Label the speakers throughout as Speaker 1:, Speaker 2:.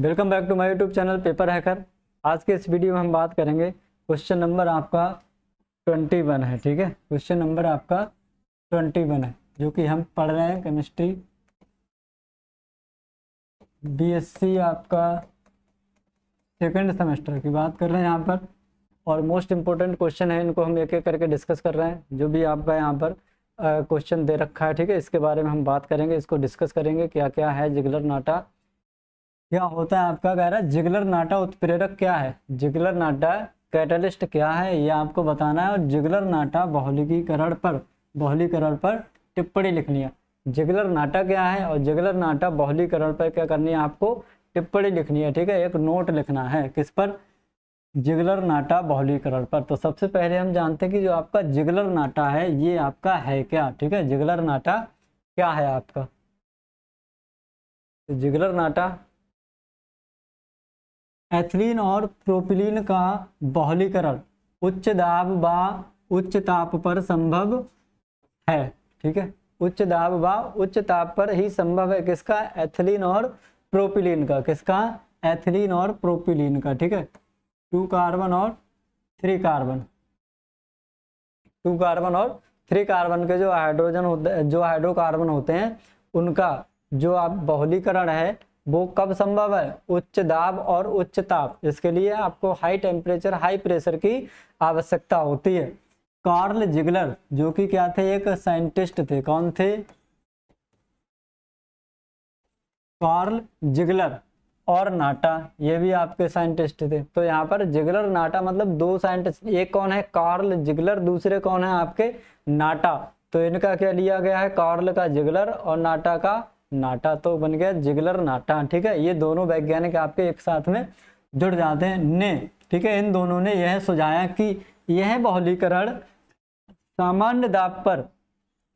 Speaker 1: welcome back to my YouTube channel paper hacker आज के इस वीडियो में हम बात करेंगे क्वेश्चन नंबर आपका ट्वेंटी वन है ठीक है क्वेश्चन नंबर आपका ट्वेंटी वन है जो कि हम पढ़ रहे हैं केमिस्ट्री बीएससी आपका सेकेंड सेमेस्टर की बात कर रहे हैं यहाँ पर और मोस्ट इम्पोर्टेंट क्वेश्चन है इनको हम एक एक करके डिस्कस कर रहे हैं जो भी आपका यहाँ पर क्वेश्चन दे रखा है ठीक है इसके बारे में हम बात करेंगे इसको डिस्कस करेंगे क्या क्या है जिगलर नाटा क्या होता है आपका कह रहा है जिगलर नाटा उत्प्रेरक क्या है जिगलर नाटा कैटलिस्ट क्या है ये आपको बताना है और जिगलर नाटा बहुलीकरण पर बहुलीकरण पर टिप्पणी लिखनी है जिगलर नाटा क्या है और जिगलर नाटा बहुलीकरण पर क्या करनी है आपको टिप्पणी लिखनी है ठीक है एक नोट लिखना है किस पर जिगलर नाटा बहुलीकरण पर तो सबसे पहले हम जानते हैं कि जो आपका जिगलर नाटा है ये आपका है क्या ठीक है जिगलर नाटा क्या है आपका तो जिगलर नाटा एथिलीन और प्रोपिलीन का बहुलीकरण उच्च दाब व उच्च ताप पर संभव है ठीक है उच्च दाब व उच्च ताप पर ही संभव है किसका एथिलीन और प्रोपिलीन का किसका एथिलीन और प्रोपिलीन का ठीक है टू कार्बन और थ्री कार्बन टू कार्बन और थ्री कार्बन के जो हाइड्रोजन होते जो हाइड्रोकार्बन होते हैं उनका जो आप बहुलीकरण है वो कब संभव है उच्च दाब और उच्च ताप इसके लिए आपको हाई टेम्परेचर हाई प्रेशर की आवश्यकता होती है कार्ल जिगलर जो कि क्या थे एक साइंटिस्ट थे कौन थे कार्ल जिगलर और नाटा ये भी आपके साइंटिस्ट थे तो यहाँ पर जिगलर नाटा मतलब दो साइंटिस्ट एक कौन है कार्ल जिगलर दूसरे कौन है आपके नाटा तो इनका क्या लिया गया है कार्ल का जिगलर और नाटा का नाटा तो बन गया जिगलर नाटा ठीक है ये दोनों वैज्ञानिक आपके एक साथ में जुड़ जाते हैं ने ठीक है इन दोनों ने यह सुझाया कि यह बहुलीकरण सामान्य दाब पर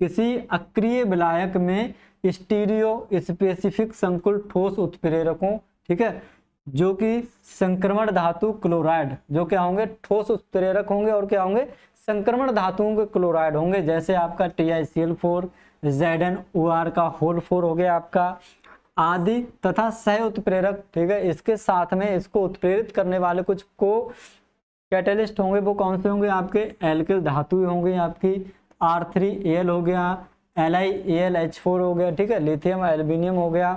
Speaker 1: किसी अक्रिय विलायक में स्टीरियो स्पेसिफिक संकुल ठोस उत्प्रेरकों ठीक है जो कि संक्रमण धातु क्लोराइड जो क्या होंगे ठोस उत्प्रेरक होंगे और क्या होंगे संक्रमण धातुओं के क्लोराइड होंगे जैसे आपका T I C L four Z N O R का होल फोर हो गया आपका आदि तथा सह उत्प्रेरक ठीक है इसके साथ में इसको उत्प्रेरित करने वाले कुछ को कैटलिस्ट होंगे वो कौन से होंगे आपके एलकिल धातु होंगे आपकी आर थ्री एल हो गया L I L H four हो गया ठीक है लिथियम एल्यूमिनियम हो गया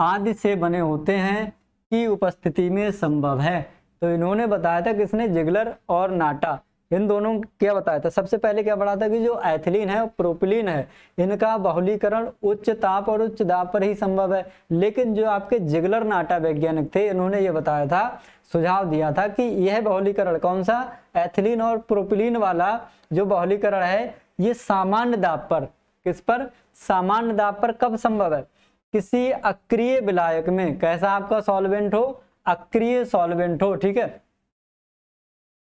Speaker 1: आदि से बने होते हैं की उपस्थिति में संभव है तो इन्होंने बताया था किसने जिगलर और नाटा इन दोनों क्या बताया था सबसे पहले क्या पढ़ा था कि जो एथिलीन है प्रोपिलीन है इनका बहुलीकरण उच्च ताप और उच्च दाब पर ही संभव है लेकिन जो आपके जिगलर नाटा वैज्ञानिक थे इन्होंने ये बताया था सुझाव दिया था कि यह बहुलीकरण कौन सा एथिलीन और प्रोपिलीन वाला जो बहुलीकरण है ये सामान्य दाब पर किस पर सामान्य दाब पर कब संभव है किसी अक्रिय विलायक में कैसा आपका सॉल्वेंट हो अक्रिय सॉल्वेंट हो ठीक है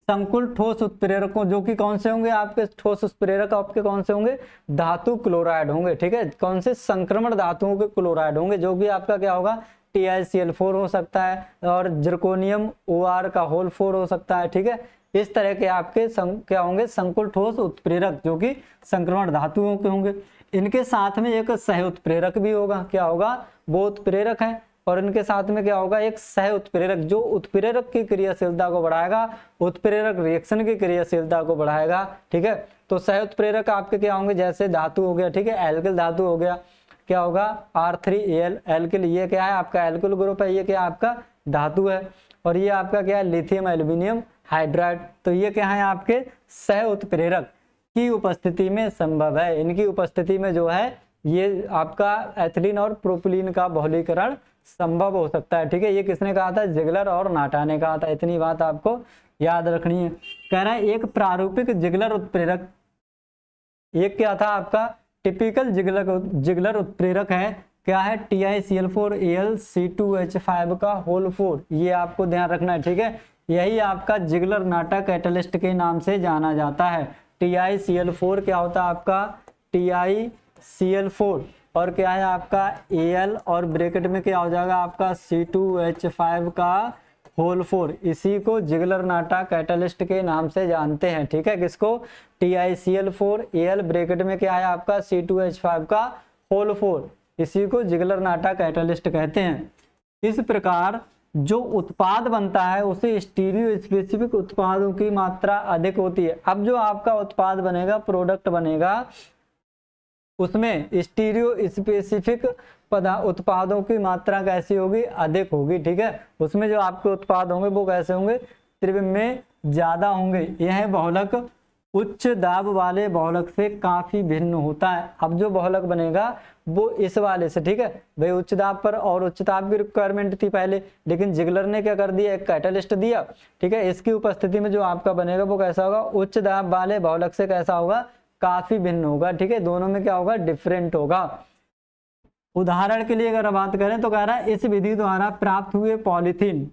Speaker 1: संकुल ठोस उत्प्रेरकों जो कि कौन से होंगे आपके ठोस उत्प्रेरक आपके कौन से होंगे धातु क्लोराइड होंगे ठीक है कौन से संक्रमण धातुओं के क्लोराइड होंगे जो कि आपका क्या होगा T I C L four हो सकता है और जर्कोनियम ओ आर का होल फोर हो सकता है ठीक है इस तरह के आपके सं क्या होंगे संकुल ठोस उत्प्रेरक जो कि संक्रमण धातुओं के होंगे इनके साथ में एक सह उत्प्रेरक भी होगा क्या होगा वो उत्प्रेरक है और इनके साथ में क्या होगा एक सह उत्प्रेरक जो उत्प्रेरक की क्रियाशीलता को बढ़ाएगा उत्प्रेरक रिएक्शन की क्रियाशीलता को बढ़ाएगा ठीक है तो सह उत्प्रेरक आपके क्या होंगे जैसे धातु हो गया ठीक है एल्किल धातु हो गया क्या होगा आर थ्री एल एल्किल ये क्या है आपका एल्किल ग्रुप है ये क्या आपका धातु है और ये आपका क्या है लिथियम एल्यूमिनियम हाइड्राइड तो ये क्या है आपके सह उत्प्रेरक की उपस्थिति में संभव है इनकी उपस्थिति में जो है ये आपका एथिलीन और प्रोपिलीन का बहुलीकरण संभव हो सकता है ठीक है ये किसने कहा था जिगलर और नाटा ने कहा था इतनी बात आपको याद रखनी है कह रहा है एक प्रारूपिक जिगलर उत्प्रेरक एक क्या था आपका टिपिकल जिगलर जिगलर उत्प्रेरक है क्या है T I C L four L C two H five का होल फोर ये आपको ध्यान रखना है ठीक है यही आपका जिगलर नाटक कैटलिस्ट के नाम से जाना जाता है T I C L four क्या होता है आपका T I C L four और क्या है आपका ए एल और ब्रेकेट में क्या हो जाएगा आपका सी टू एच फाइव का होल फोर इसी को जिगलर नाटा कैटलिस्ट के नाम से जानते हैं ठीक है किसको T I C L four A L bracket में क्या है आपका सी टू एच फाइव का होल फोर इसी को जिगलर नाटा कैटलिस्ट कहते हैं इस प्रकार जो उत्पाद बनता है उसे स्टीरियो स्पेसिफिक उत्पादों की मात्रा अधिक होती है अब जो आपका उत्पाद बनेगा प्रोडक्ट बनेगा उसमें स्टीरियो स्पेसिफिक पदा उत्पादों की मात्रा कैसी होगी अधिक होगी ठीक है उसमें जो आपके उत्पाद होंगे वो कैसे होंगे त्रिव में ज़्यादा होंगे यह बहुलक उच्च दाब वाले बहुलक से काफ़ी भिन्न होता है अब जो बहुलक बनेगा वो इस वाले से ठीक है भाई उच्च दाब पर और उच्च दाब की रिक्वायरमेंट थी पहले लेकिन जिगलर ने क्या कर दिया एक कैटलिस्ट दिया ठीक है इसकी उपस्थिति में जो आपका बनेगा वो कैसा होगा उच्च दाब वाले बहुलक से कैसा होगा काफी भिन्न होगा ठीक है दोनों में क्या होगा डिफरेंट होगा उदाहरण के लिए अगर बात करें तो कह रहा है इस विधि द्वारा प्राप्त हुए पॉलिथीन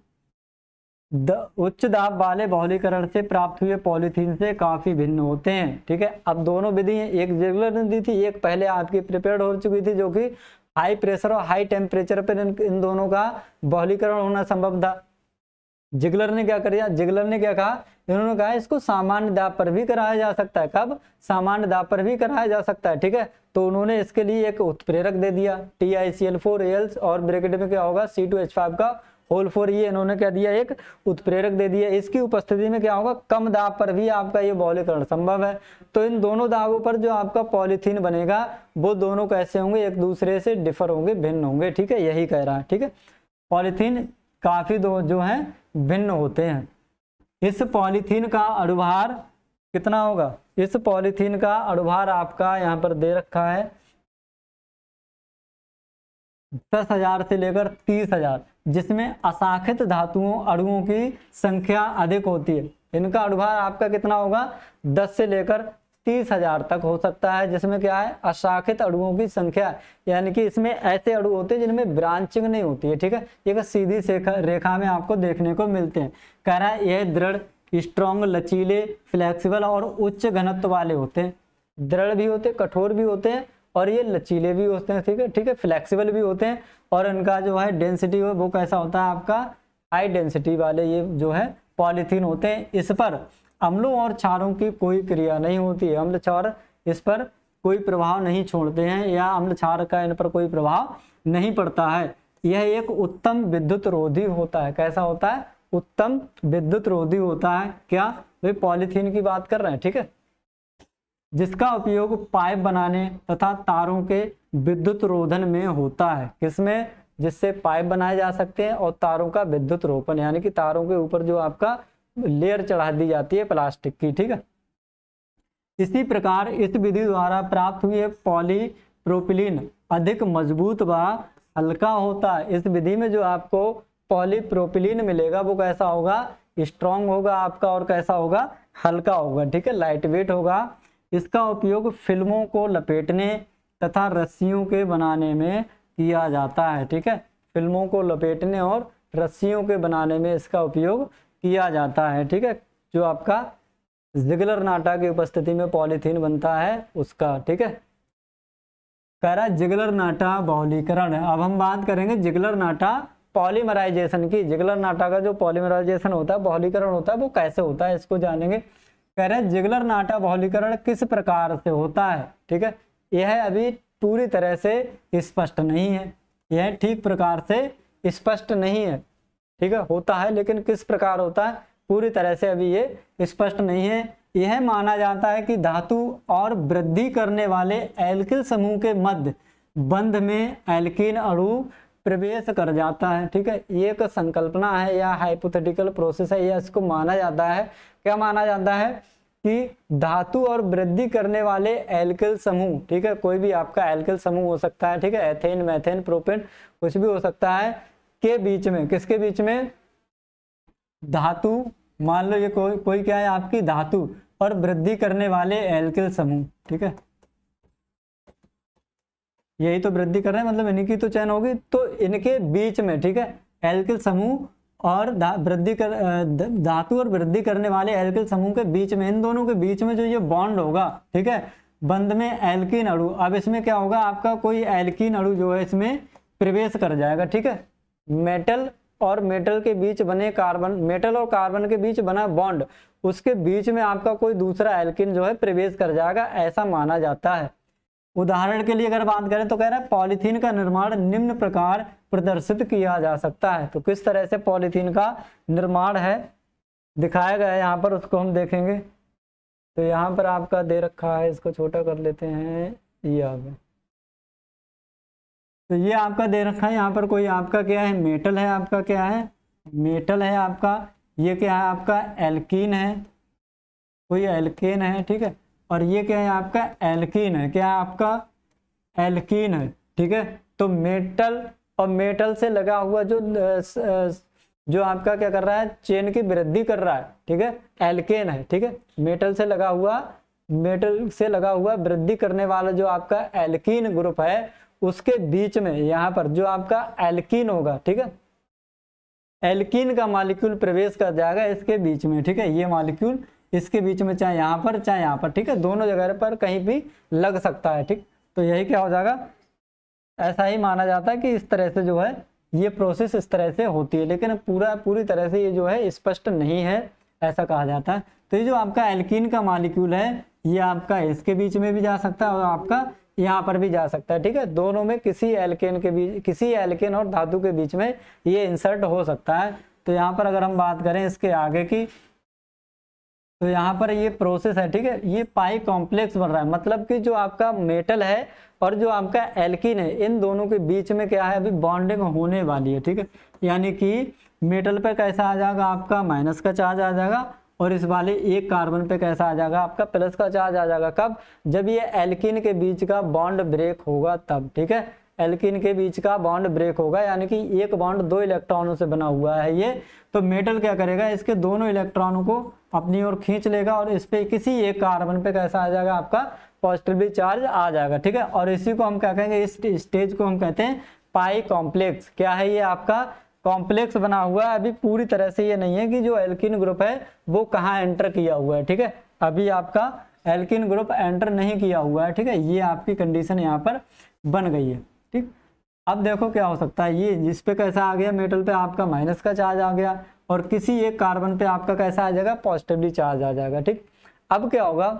Speaker 1: द उच्च दाब वाले बहुलीकरण से प्राप्त हुए पॉलिथीन से काफ़ी भिन्न होते हैं ठीक है अब दोनों विधि एक रेगुलर विधि दी थी एक पहले आपकी प्रिपेयर हो चुकी थी जो कि हाई प्रेशर और हाई टेम्परेचर पर इन, इन दोनों का बहुलीकरण होना संभव था जिगलर ने क्या कर जिगलर ने क्या कहा इन्होंने कहा इसको सामान्य दाब पर भी कराया जा सकता है कब सामान्य दाब पर भी कराया जा सकता है ठीक है तो उन्होंने इसके लिए एक उत्प्रेरक दे दिया T I C L four एल्स और ब्रेकेट में क्या होगा सी टू एच फाइव का होल फोर ये इन्होंने क्या दिया एक उत्प्रेरक दे दिया इसकी उपस्थिति में क्या होगा कम दाब पर भी आपका ये बॉलीकरण संभव है तो इन दोनों दाबों पर जो आपका पॉलीथीन बनेगा वो दोनों कैसे होंगे एक दूसरे से डिफर होंगे भिन्न होंगे ठीक है यही कह रहा है ठीक है पॉलीथीन काफी दो जो है भिन्न होते हैं इस पॉलीथीन का अड़ुभार कितना होगा इस पॉलीथीन का अडुभार आपका यहाँ पर दे रखा है दस हजार से लेकर तीस हजार जिसमें अशाखित धातुओं अड़ुओं की संख्या अधिक होती है इनका अड़ुभार आपका कितना होगा दस से लेकर तीस हजार तक हो सकता है जिसमें क्या है अशाखित अड़ुओं की संख्या यानी कि इसमें ऐसे अड़ु होते हैं जिनमें ब्रांचिंग नहीं होती है ठीक है ये सीधी रेखा में आपको देखने को मिलते हैं कह रहा है यह दृढ़ स्ट्रॉन्ग लचीले फ्लेक्सिबल और उच्च घनत्व वाले होते हैं दृढ़ भी होते हैं कठोर भी होते हैं और ये लचीले भी होते हैं ठीक है ठीक है फ्लेक्सिबल भी होते हैं और इनका जो है डेंसिटी वो कैसा होता है आपका हाई डेंसिटी वाले ये जो है पॉलीथीन होते हैं इस पर अम्लों और क्षारों की कोई क्रिया नहीं होती है अम्ल क्षार इस पर कोई प्रभाव नहीं छोड़ते हैं या अम्ल क्षार का इन पर कोई प्रभाव नहीं पड़ता है यह एक उत्तम विद्युत रोधी होता है कैसा होता है उत्तम विद्युत रोधी होता है क्या वे पॉलीथीन की बात कर रहे हैं ठीक है जिसका उपयोग पाइप बनाने तथा तारों के विद्युत रोधन में होता है किसमें जिससे पाइप बनाए जा सकते हैं और तारों का विद्युत रोपण यानी कि तारों के ऊपर जो आपका लेयर चढ़ा दी जाती है प्लास्टिक की ठीक है इसी प्रकार इस विधि द्वारा प्राप्त हुई पॉलीप्रोपिलीन अधिक मजबूत व हल्का होता है इस विधि में जो आपको पॉलीप्रोपिलीन मिलेगा वो कैसा होगा स्ट्रांग होगा आपका और कैसा होगा हल्का होगा ठीक है लाइट वेट होगा इसका उपयोग फिल्मों को लपेटने तथा रस्सियों के बनाने में किया जाता है ठीक है फिल्मों को लपेटने और रस्सियों के बनाने में इसका उपयोग किया जाता है ठीक है जो आपका जिगलर नाटा की उपस्थिति में पॉलीथीन बनता है उसका ठीक है कह रहा है जिगलर नाटा बहुलीकरण अब हम बात करेंगे जिगलर नाटा पॉलीमराइजेशन की जिगलर नाटा का जो पॉलीमराइजेशन होता है बहुलीकरण होता है वो कैसे होता है इसको जानेंगे कह रहे हैं जिगलर नाटा बहुलीकरण किस प्रकार से होता है ठीक है यह अभी पूरी तरह से स्पष्ट नहीं है यह ठीक प्रकार से स्पष्ट नहीं है ठीक है होता है लेकिन किस प्रकार होता है पूरी तरह से अभी ये स्पष्ट नहीं है यह माना जाता है कि धातु और वृद्धि करने वाले एल्किल समूह के मध्य बंध में एल्किन अणु प्रवेश कर जाता है ठीक है ये एक संकल्पना है या हाइपोथेटिकल प्रोसेस है या इसको माना जाता है क्या माना जाता है कि धातु और वृद्धि करने वाले एल्किल समूह ठीक है कोई भी आपका एल्किल समूह हो सकता है ठीक है एथेन मैथेन प्रोपेन कुछ भी हो सकता है के बीच में किसके बीच में धातु मान लो ये को, कोई क्या है आपकी धातु और वृद्धि करने वाले एल्किल समूह ठीक है यही तो वृद्धि कर रहे हैं मतलब इनकी तो चयन होगी तो इनके बीच में ठीक है एल्किल समूह और वृद्धि कर धातु और वृद्धि करने वाले एल्किल समूह के बीच में इन दोनों के बीच में जो ये बॉन्ड होगा ठीक है बंद में एल्किन अड़ू अब इसमें क्या होगा आपका कोई एल्किन अड़ू जो है इसमें प्रवेश कर जाएगा ठीक है मेटल और मेटल के बीच बने कार्बन मेटल और कार्बन के बीच बना बॉन्ड उसके बीच में आपका कोई दूसरा एल्किन जो है प्रवेश कर जाएगा ऐसा माना जाता है उदाहरण के लिए अगर बात करें तो कह रहा है पॉलीथीन का निर्माण निम्न प्रकार प्रदर्शित किया जा सकता है तो किस तरह से पॉलीथीन का निर्माण है दिखाया गया है यहाँ पर उसको हम देखेंगे तो यहाँ पर आपका दे रखा है इसको छोटा कर लेते हैं ये आगे गया तो ये आपका दे रखा है यहाँ पर कोई आपका क्या है मेटल है आपका क्या है मेटल है आपका ये क्या है आपका एल्कीन है कोई एल्केन है ठीक है और ये क्या है आपका एल्कीन है क्या आपका एल्कीन है ठीक है तो मेटल और मेटल से लगा हुआ जो जो आपका क्या कर रहा है चेन की वृद्धि कर रहा है ठीक है एल्केन है ठीक है मेटल से लगा हुआ मेटल से लगा हुआ वृद्धि करने वाला जो आपका एल्कीन ग्रुप है उसके बीच में यहाँ पर जो आपका एल्किन होगा ठीक है एल्किन का मालिक्यूल प्रवेश कर जाएगा इसके बीच में ठीक है ये मालिक्यूल इसके बीच में चाहे यहाँ पर चाहे यहाँ पर ठीक है दोनों जगह पर कहीं भी लग सकता है ठीक तो यही क्या हो जाएगा ऐसा ही माना जाता है कि इस तरह से जो है ये प्रोसेस इस तरह से होती है लेकिन पूरा पूरी तरह से ये जो है स्पष्ट नहीं है ऐसा कहा जाता है तो ये जो आपका एल्किन का मालिक्यूल है ये आपका इसके बीच में भी जा सकता है और आपका यहाँ पर भी जा सकता है ठीक है दोनों में किसी एल्केन के बीच किसी एल्केन और धातु के बीच में ये इंसर्ट हो सकता है तो यहाँ पर अगर हम बात करें इसके आगे की तो यहाँ पर ये प्रोसेस है ठीक है ये पाई कॉम्प्लेक्स बन रहा है मतलब कि जो आपका मेटल है और जो आपका एल्किन है इन दोनों के बीच में क्या है अभी बॉन्डिंग होने वाली है ठीक है यानी कि मेटल पर कैसा आ जाएगा आपका माइनस का चार्ज आ जाएगा और इस वाले एक कार्बन पे कैसा आ जाएगा आपका प्लस का चार्ज आ जाएगा कब जब ये एल्किन के बीच का बॉन्ड ब्रेक होगा तब ठीक है एल्किन के बीच का बॉन्ड ब्रेक होगा यानी कि एक बॉन्ड दो इलेक्ट्रॉनों से बना हुआ है ये तो मेटल क्या करेगा इसके दोनों इलेक्ट्रॉनों को अपनी ओर खींच लेगा और इस पर किसी एक कार्बन पे कैसा आ जाएगा आपका पॉजिटिवली चार्ज आ जाएगा ठीक है और इसी को हम क्या कहेंगे इस स्टेज को हम कहते हैं पाई कॉम्प्लेक्स क्या है ये आपका कॉम्प्लेक्स बना हुआ है अभी पूरी तरह से ये नहीं है कि जो एल्किन ग्रुप है वो कहाँ एंटर किया हुआ है ठीक है अभी आपका एल्किन ग्रुप एंटर नहीं किया हुआ है ठीक है ये आपकी कंडीशन यहाँ पर बन गई है ठीक अब देखो क्या हो सकता है ये जिस पे कैसा आ गया मेटल पे आपका माइनस का चार्ज आ गया और किसी एक कार्बन पे आपका कैसा आ जाएगा पॉजिटिवली चार्ज आ जाएगा ठीक अब क्या होगा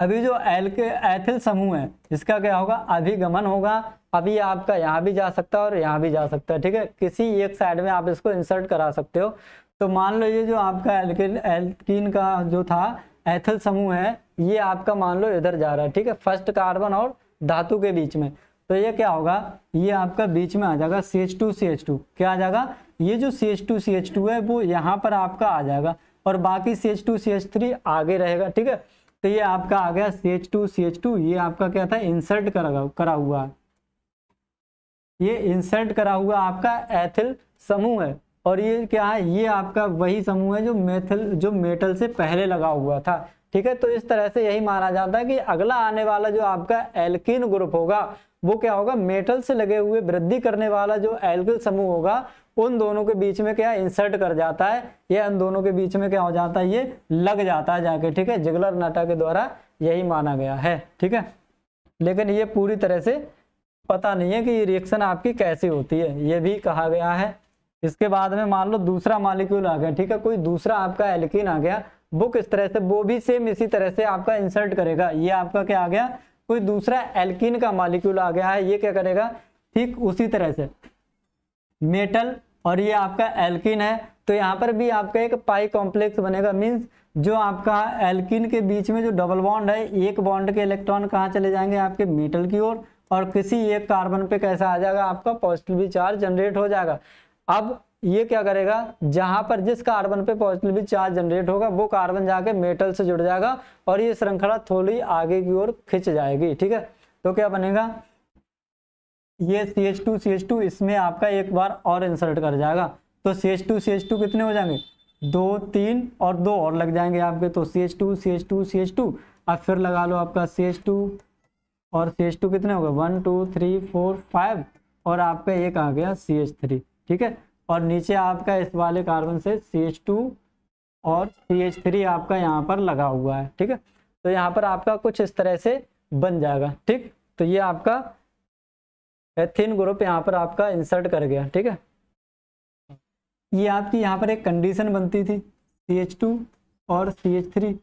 Speaker 1: अभी जो एल के एथिल समूह है इसका क्या होगा अभिगमन होगा अभी आपका यहाँ भी जा सकता है और यहाँ भी जा सकता है ठीक है किसी एक साइड में आप इसको इंसर्ट करा सकते हो तो मान लो ये जो आपका एल्किन एल्किन का जो था एथिल समूह है ये आपका मान लो इधर जा रहा है ठीक है फर्स्ट कार्बन और धातु के बीच में तो ये क्या होगा ये आपका बीच में आ जाएगा C H two C H two क्या आ जाएगा ये जो C H two C H two है वो यहाँ पर आपका आ जाएगा और बाकी C H two C H three आगे रहेगा ठीक है तो ये आपका आ गया C H two C H two ये आपका क्या था इंसर्ट करा करा हुआ ये इंसर्ट करा हुआ आपका एथिल समूह है और ये क्या है ये आपका वही समूह है जो मेथिल जो मेटल से पहले लगा हुआ था ठीक है तो इस तरह से यही माना जाता है कि अगला आने वाला जो आपका एल्किन ग्रुप होगा वो क्या होगा मेटल से लगे हुए वृद्धि करने वाला जो एल्किल समूह होगा उन दोनों के बीच में क्या इंसर्ट कर जाता है या उन दोनों के बीच में क्या हो जाता है ये लग जाता है जाके ठीक है जगलर नाटा के द्वारा यही माना गया है ठीक है लेकिन ये पूरी तरह से पता नहीं है कि ये रिएक्शन आपकी कैसी होती है ये भी कहा गया है इसके बाद में मान लो दूसरा मालिक्यूल आ गया ठीक है कोई दूसरा आपका एल्किन आ गया वो किस तरह से वो भी सेम इसी तरह से आपका इंसर्ट करेगा ये आपका क्या आ गया कोई दूसरा एल्किन का मालिक्यूल आ गया है ये क्या करेगा ठीक उसी तरह से मेटल और ये आपका एल्किन है तो यहाँ पर भी आपका एक पाई कॉम्प्लेक्स बनेगा मीन्स जो आपका एल्किन के बीच में जो डबल बॉन्ड है एक बॉन्ड के इलेक्ट्रॉन कहाँ चले जाएंगे आपके मेटल की ओर और, किसी एक कार्बन पे कैसा आ जाएगा आपका पॉजिटिव चार्ज जनरेट हो जाएगा अब ये क्या करेगा जहां पर जिस कार्बन पे पॉजिटिव चार्ज जनरेट होगा वो कार्बन जाके मेटल से जुड़ जाएगा और ये श्रृंखला थोड़ी आगे की ओर खिंच जाएगी ठीक है तो क्या बनेगा ये C H two C H two इसमें आपका एक बार और इंसर्ट कर जाएगा तो C H two C H two कितने हो जाएंगे दो तीन और दो और लग जाएंगे आपके तो C H two C H two C H two अब फिर लगा लो आपका सी एच टू और सी एच टू कितने हो गए one two three four five और आपका एक आ गया सी एच थ्री ठीक है और नीचे आपका इस वाले कार्बन से सी एच टू और सी एच थ्री आपका यहाँ पर लगा हुआ है ठीक है तो यहाँ पर आपका कुछ इस तरह से बन जाएगा ठीक तो ये आपका एथिन ग्रुप यहाँ पर आपका इंसर्ट कर गया ठीक है ये आपकी यहाँ पर एक कंडीशन बनती थी सी एच टू और सी एच थ्री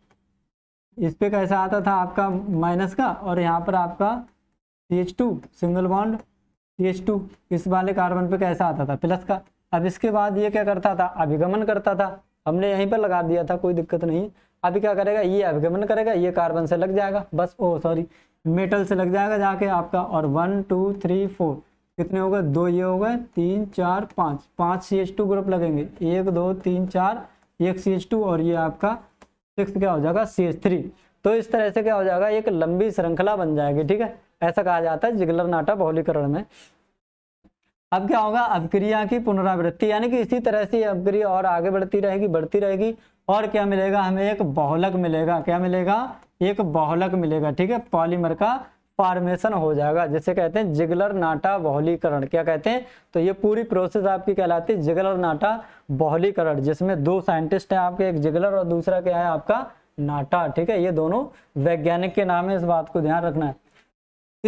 Speaker 1: इस पर कैसा आता था आपका माइनस का और यहाँ पर आपका C H two single bond C H two इस वाले कार्बन पे कैसा आता था प्लस का अब इसके बाद ये क्या करता था अभिगमन करता था हमने यहीं पर लगा दिया था कोई दिक्कत नहीं अभी क्या करेगा ये अभिगमन करेगा ये कार्बन से लग जाएगा बस ओ सॉरी मेटल से लग जाएगा जाके आपका और वन टू थ्री फोर कितने हो गए दो ये हो गए तीन चार पाँच पाँच सी एच टू ग्रुप लगेंगे एक दो तीन चार एक सी एच टू और ये आपका सिक्स क्या हो जाएगा सी एच थ्री तो इस तरह से क्या हो जाएगा एक लंबी श्रृंखला बन जाएगी ठीक है ऐसा कहा जाता है जिगलर नाटा बहुलीकरण में अब क्या होगा अभिक्रिया की पुनरावृत्ति यानी कि इसी तरह से अभिक्रिया और आगे बढ़ती रहेगी बढ़ती रहेगी और क्या मिलेगा हमें एक बहुलक मिलेगा क्या मिलेगा एक बहुलक मिलेगा ठीक है पॉलीमर का फॉर्मेशन हो जाएगा जिसे कहते हैं जिगलर नाटा बहुलीकरण क्या कहते हैं तो ये पूरी प्रोसेस आपकी कहलाती है जिगलर नाटा बहुलीकरण जिसमें दो साइंटिस्ट हैं आपके एक जिगलर और दूसरा क्या है आपका नाटा ठीक है ये दोनों वैज्ञानिक के नाम है इस बात को ध्यान रखना है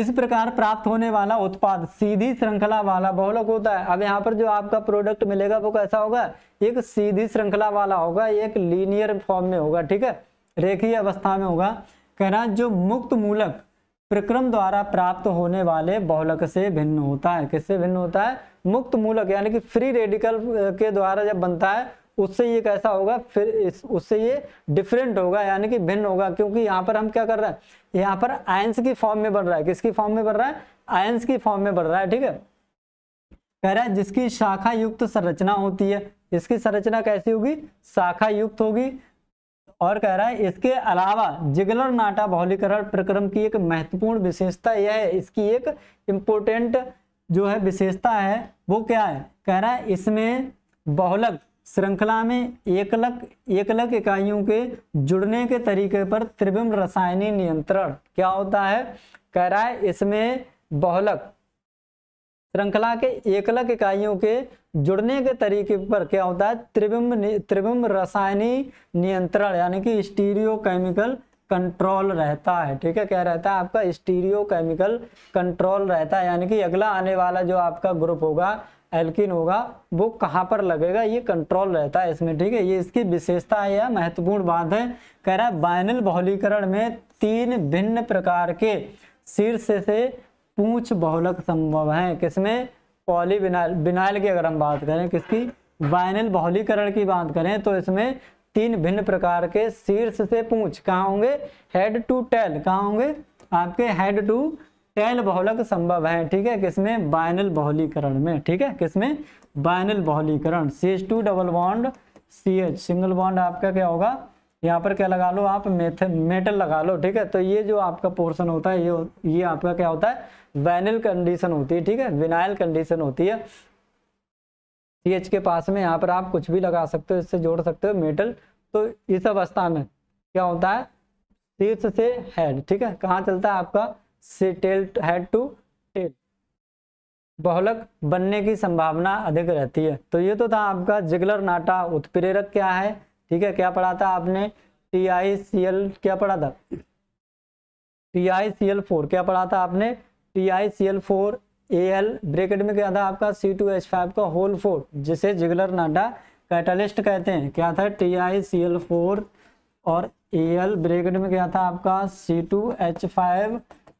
Speaker 1: इस प्रकार प्राप्त होने वाला उत्पाद सीधी श्रृंखला वाला बहुलक होता है अब यहाँ पर जो आपका प्रोडक्ट मिलेगा वो कैसा होगा एक सीधी श्रृंखला वाला होगा एक लीनियर फॉर्म में होगा ठीक है रेखीय अवस्था में होगा कह रहा जो मुक्त मूलक प्रक्रम द्वारा प्राप्त होने वाले बहुलक से भिन्न होता है किससे भिन्न होता है मुक्त मूलक यानी कि फ्री रेडिकल के द्वारा जब बनता है उससे ये कैसा होगा फिर इस उससे ये डिफरेंट होगा यानी कि भिन्न होगा क्योंकि यहाँ पर हम क्या कर रहे हैं यहाँ पर आयंस की फॉर्म में बढ़ रहा है किसकी फॉर्म में बढ़ रहा है आयंस की फॉर्म में बढ़ रहा है ठीक है कह रहा है जिसकी शाखा युक्त संरचना होती है इसकी संरचना कैसी होगी शाखा युक्त होगी और कह रहा है इसके अलावा जिगलर नाटा बहुलीकरण प्रक्रम की एक महत्वपूर्ण विशेषता यह है इसकी एक इम्पोर्टेंट जो है विशेषता है वो क्या है कह रहा है इसमें बहुलक श्रृंखला में एकलक एकलक इकाइयों के जुड़ने के तरीके पर त्रिविम रसायनी नियंत्रण क्या होता है कह रहा है इसमें बहुलक श्रृंखला के एकलक इकाइयों के जुड़ने के तरीके पर क्या होता है त्रिबिंब त्रिबिंब रसायनी नियंत्रण यानी कि स्टीरियो केमिकल कंट्रोल रहता है ठीक है क्या रहता है आपका स्टीरियो केमिकल कंट्रोल रहता है यानी कि अगला आने वाला जो आपका ग्रुप होगा एल्किन होगा वो कहाँ पर लगेगा ये कंट्रोल रहता है इसमें ठीक है ये इसकी विशेषता है या महत्वपूर्ण बात है कह रहा है बाइनल बहुलीकरण में तीन भिन्न प्रकार के शीर्ष से पूछ बहुलक संभव है किसमें पॉली बिनाइल बिनाइल की अगर हम बात करें किसकी वाइनल बहुलीकरण की बात करें तो इसमें तीन भिन्न प्रकार के शीर्ष से पूछ कहाँ होंगे हेड टू टेल कहाँ होंगे आपके हेड टू टेल बहुलक संभव है ठीक है किसमें बाइनल बहुलीकरण में ठीक है किसमें बाइनल बहुलीकरण C H two double bond C H single bond आपका क्या होगा यहाँ पर क्या लगा लो आप मेथ मेटल लगा लो ठीक है तो ये जो आपका पोर्शन होता है ये ये आपका क्या होता है वैनिल कंडीशन होती है ठीक है विनाइल कंडीशन होती है सी एच के पास में यहाँ पर आप कुछ भी लगा सकते हो इससे जोड़ सकते हो मेटल तो इस अवस्था में क्या होता है शीर्ष से हेड ठीक है कहाँ चलता है आपका से टेल हेड टू टेल बहुलक बनने की संभावना अधिक रहती है तो ये तो था आपका जिगलर नाटा उत्प्रेरक क्या है ठीक है क्या पढ़ा था आपने टी आई सी एल क्या पढ़ा था T I C L four क्या पढ़ा था आपने T I C L four A L bracket में क्या था आपका सी टू एच फाइव का होल फोर जिसे जिगलर नाडा कैटलिस्ट कहते हैं क्या था T I C L four और ए एल ब्रेकेट में क्या था आपका सी टू एच फाइव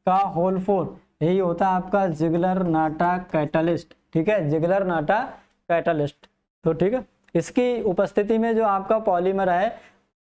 Speaker 1: का होल फोर यही होता है आपका जिगलर नाटा कैटलिस्ट ठीक है जिगलर नाटा कैटलिस्ट तो ठीक है इसकी उपस्थिति में जो आपका पॉलीमर है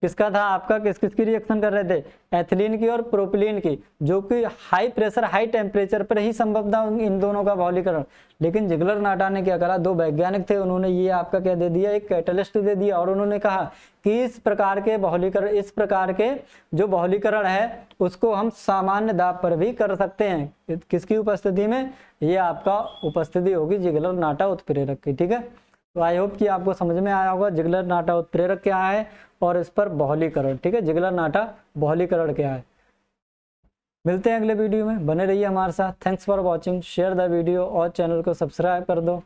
Speaker 1: किसका था आपका किस किस की रिएक्शन कर रहे थे एथिलीन की और प्रोपिलीन की जो कि हाई प्रेशर हाई टेम्परेचर पर ही संभव था इन दोनों का भौलीकरण लेकिन जिगलर नाटा ने क्या करा दो वैज्ञानिक थे उन्होंने ये आपका क्या दे दिया एक कैटलिस्ट दे दिया और उन्होंने कहा कि इस प्रकार के भौलीकरण इस प्रकार के जो भौलीकरण है उसको हम सामान्य दाब पर भी कर सकते हैं किसकी उपस्थिति में ये आपका उपस्थिति होगी जिगलर नाटा उत्प्रेरक की ठीक है तो आई होप कि आपको समझ में आया होगा जिगलर नाटा उत्प्रेरक क्या है और इस पर बहुलीकरण ठीक है जिगलर नाटा बहुलीकरण क्या है मिलते हैं अगले वीडियो में बने रहिए हमारे साथ thanks for watching share the video और चैनल को सब्सक्राइब कर दो